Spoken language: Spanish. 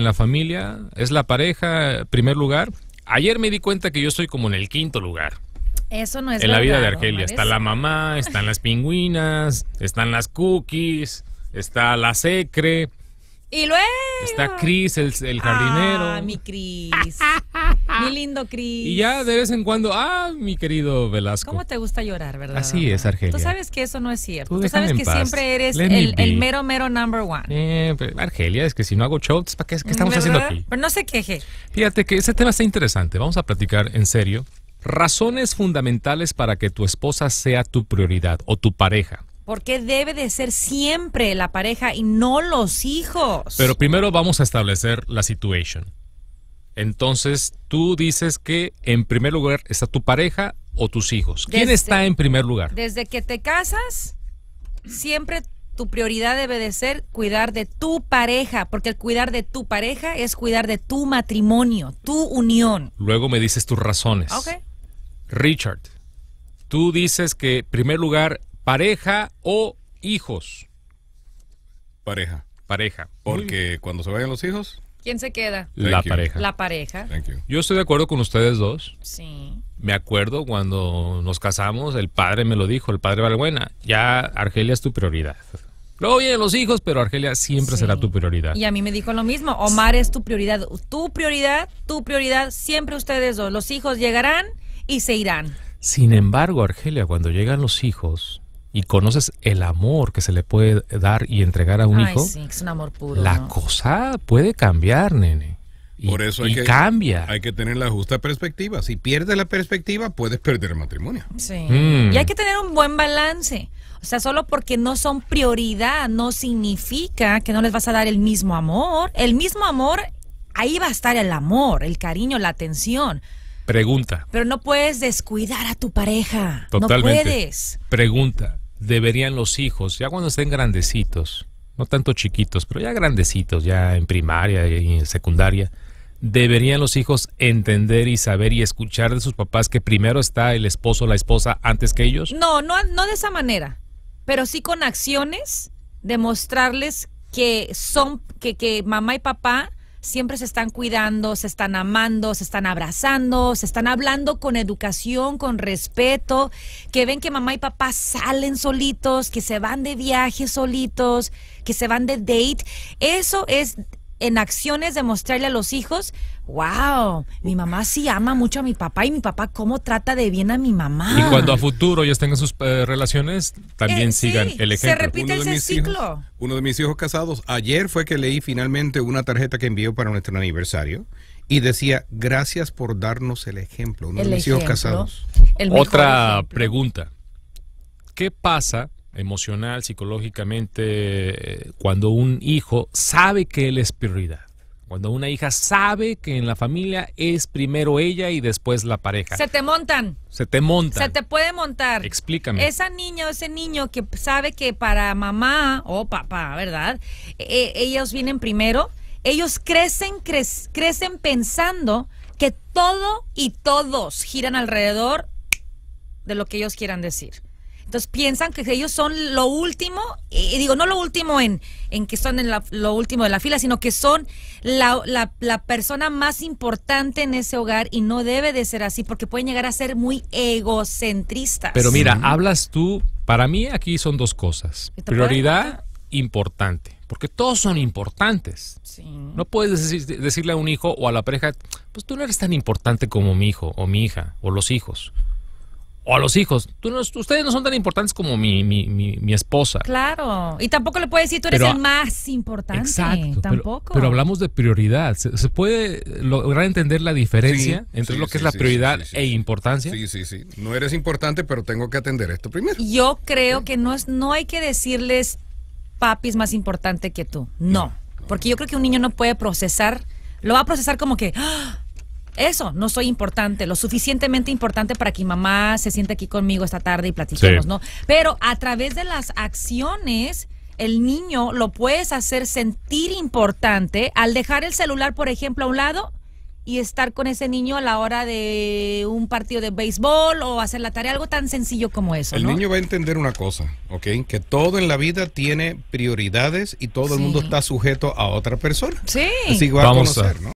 en la familia, es la pareja, primer lugar. Ayer me di cuenta que yo soy como en el quinto lugar. Eso no es En la vida de Argelia. está la mamá, están las pingüinas, están las cookies, está la secre, y luego. Está Cris, el, jardinero. Ah, mi Cris. mi lindo Cris. Y ya de vez en cuando, ah, mi querido Velasco. ¿Cómo te gusta llorar, verdad? Así es, Argelia. Tú sabes que eso no es cierto. Tú, sabes que siempre eres el, mero, mero number one. Argelia, es que si no hago shows, ¿para qué, estamos haciendo aquí? Pero no se queje. Fíjate que ese tema está interesante. Vamos a platicar en serio. Razones fundamentales para que tu esposa sea tu prioridad o tu pareja qué debe de ser siempre la pareja y no los hijos? Pero primero vamos a establecer la situación. Entonces, tú dices que en primer lugar está tu pareja o tus hijos. ¿Quién está en primer lugar? Desde que te casas, siempre tu prioridad debe de ser cuidar de tu pareja, porque el cuidar de tu pareja es cuidar de tu matrimonio, tu unión. Luego me dices tus razones. Ok. Richard, tú dices que en primer lugar pareja o hijos. Pareja. Pareja. Porque cuando se vayan los hijos. ¿Quién se queda? La pareja. La pareja. Yo estoy de acuerdo con ustedes dos. Sí. Me acuerdo cuando nos casamos, el padre me lo dijo, el padre Valbuena, ya Argelia es tu prioridad. Luego vienen los hijos, pero Argelia siempre será tu prioridad. Y a mí me dijo lo mismo, Omar es tu prioridad, tu prioridad, tu prioridad, siempre ustedes dos. Los hijos llegarán y se irán. Sin embargo, Argelia, cuando llegan los hijos, y conoces el amor que se le puede dar y entregar a un hijo, sí, es un amor puro, la cosa puede cambiar, nene. Y, Por eso hay cambia. Hay que tener la justa perspectiva. Si pierdes la perspectiva, puedes perder el matrimonio. Sí. Mm. Y hay que tener un buen balance. O sea, solo porque no son prioridad no significa que no les vas a dar el mismo amor. El mismo amor, ahí va a estar el amor, el cariño, la atención. Pregunta. Pero no puedes descuidar a tu pareja. Totalmente. No puedes. Pregunta deberían los hijos, ya cuando estén grandecitos, no tanto chiquitos, pero ya grandecitos, ya en primaria y en secundaria, deberían los hijos entender y saber y escuchar de sus papás que primero está el esposo o la esposa antes que ellos? No, no, no de esa manera, pero sí con acciones, demostrarles que son, que, que mamá y papá siempre se están cuidando, se están amando, se están abrazando, se están hablando con educación, con respeto, que ven que mamá y papá salen solitos, que se van de viaje solitos, que se van de date. Eso es en acciones de mostrarle a los hijos, wow, mi mamá sí ama mucho a mi papá y mi papá cómo trata de bien a mi mamá. Y cuando a futuro ya estén en sus eh, relaciones, también eh, sigan el ejemplo. Se repite ciclo. uno de mis hijos casados, ayer fue que leí finalmente una tarjeta que envió para nuestro aniversario y decía, gracias por darnos el ejemplo. Uno de mis hijos casados. Otra pregunta. ¿Qué pasa emocional, psicológicamente, eh, cuando un hijo sabe que él es prioridad. Cuando una hija sabe que en la familia es primero ella y después la pareja. Se te montan. Se te montan. Se te puede montar. Explícame. Esa niña ese niño que sabe que para mamá o papá, ¿verdad? E, e, ellos vienen primero. Ellos crecen, crecen pensando que todo y todos giran alrededor de lo que ellos quieran decir. Entonces piensan que ellos son lo último, y, digo, no lo último en, en que son en lo último de la fila, sino que son la, persona más importante en ese hogar y no debe de ser así porque pueden llegar a ser muy egocentristas. Pero mira, hablas tú, para mí aquí son dos cosas. Prioridad importante, porque todos son importantes. No puedes decirle a un hijo o a la pareja, pues tú no eres tan importante como mi hijo o mi hija o los hijos o a los hijos. Tú ustedes no son tan importantes como mi, mi, mi, esposa. Claro. Y tampoco le puedes decir tú eres el más importante. Exacto. Tampoco. Pero, hablamos de prioridad. ¿Se, puede lograr entender la diferencia entre lo que es la prioridad e importancia? Sí, sí, sí. No eres importante, pero tengo que atender esto primero. Yo creo que no, es, no hay que decirles papi es más importante que tú. No. Porque yo creo que un niño no puede procesar, lo va a procesar como que... Ah, eso, no soy importante, lo suficientemente importante para que mi mamá se siente aquí conmigo esta tarde y platiquemos, ¿no? Pero a través de las acciones, el niño lo puedes hacer sentir importante al dejar el celular, por ejemplo, a un lado y estar con ese niño a la hora de un partido de béisbol o hacer la tarea, algo tan sencillo como eso. El niño va a entender una cosa, ¿ok? Que todo en la vida tiene prioridades y todo el mundo está sujeto a otra persona. Sí. Vamos a ¿no?